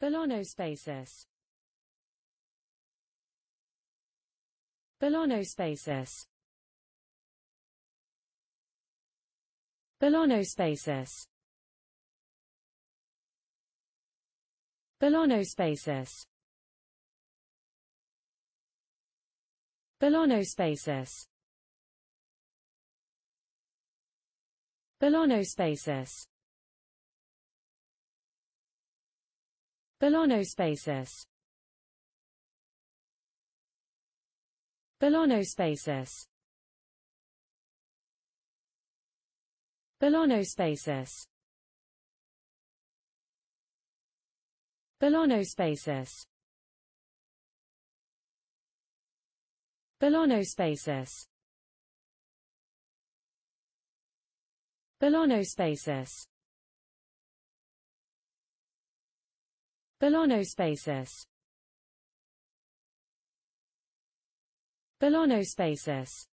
Bolognospacis Bolognospacis Bolognospacis Bolognospacis Bolognospacis Bolognospacis Bolognospacis Bolognospacis Bolognospacis Bolognospacis Bolognospacis Bolognospacis Bolognospacis Bolognospacis